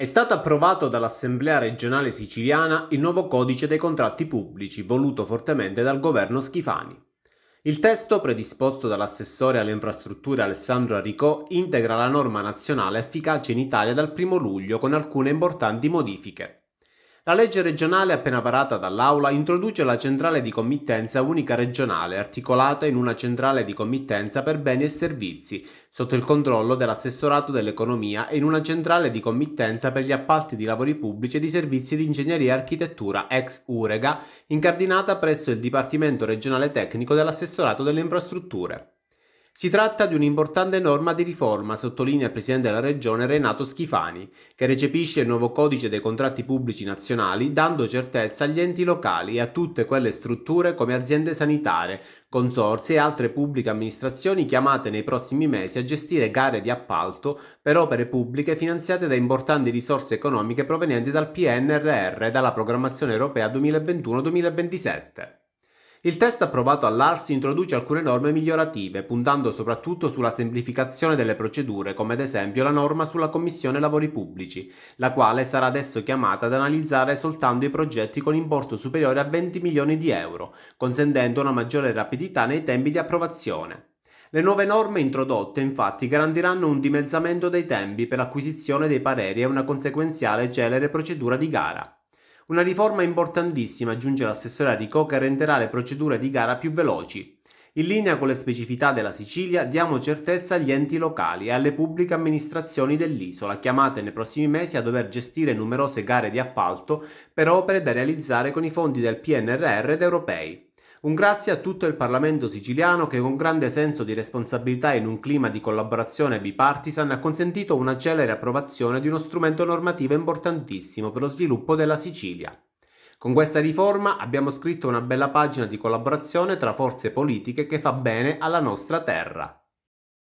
È stato approvato dall'Assemblea regionale siciliana il nuovo codice dei contratti pubblici voluto fortemente dal governo Schifani. Il testo predisposto dall'assessore alle infrastrutture Alessandro Aricò integra la norma nazionale efficace in Italia dal 1 luglio con alcune importanti modifiche. La legge regionale appena varata dall'Aula introduce la centrale di committenza unica regionale, articolata in una centrale di committenza per beni e servizi, sotto il controllo dell'assessorato dell'economia e in una centrale di committenza per gli appalti di lavori pubblici e di servizi di ingegneria e architettura ex Urega, incardinata presso il Dipartimento regionale tecnico dell'assessorato delle infrastrutture. Si tratta di un'importante norma di riforma, sottolinea il Presidente della Regione Renato Schifani, che recepisce il nuovo codice dei contratti pubblici nazionali dando certezza agli enti locali e a tutte quelle strutture come aziende sanitarie, consorzi e altre pubbliche amministrazioni chiamate nei prossimi mesi a gestire gare di appalto per opere pubbliche finanziate da importanti risorse economiche provenienti dal PNRR e dalla programmazione europea 2021-2027. Il test approvato all'ARS introduce alcune norme migliorative, puntando soprattutto sulla semplificazione delle procedure, come ad esempio la norma sulla Commissione Lavori Pubblici, la quale sarà adesso chiamata ad analizzare soltanto i progetti con importo superiore a 20 milioni di euro, consentendo una maggiore rapidità nei tempi di approvazione. Le nuove norme introdotte infatti garantiranno un dimezzamento dei tempi per l'acquisizione dei pareri e una conseguenziale celere procedura di gara. Una riforma importantissima, aggiunge l'assessore Arico, che renderà le procedure di gara più veloci. In linea con le specificità della Sicilia, diamo certezza agli enti locali e alle pubbliche amministrazioni dell'isola, chiamate nei prossimi mesi a dover gestire numerose gare di appalto per opere da realizzare con i fondi del PNRR ed europei. Un grazie a tutto il Parlamento siciliano che con grande senso di responsabilità e in un clima di collaborazione bipartisan ha consentito una celere approvazione di uno strumento normativo importantissimo per lo sviluppo della Sicilia. Con questa riforma abbiamo scritto una bella pagina di collaborazione tra forze politiche che fa bene alla nostra terra.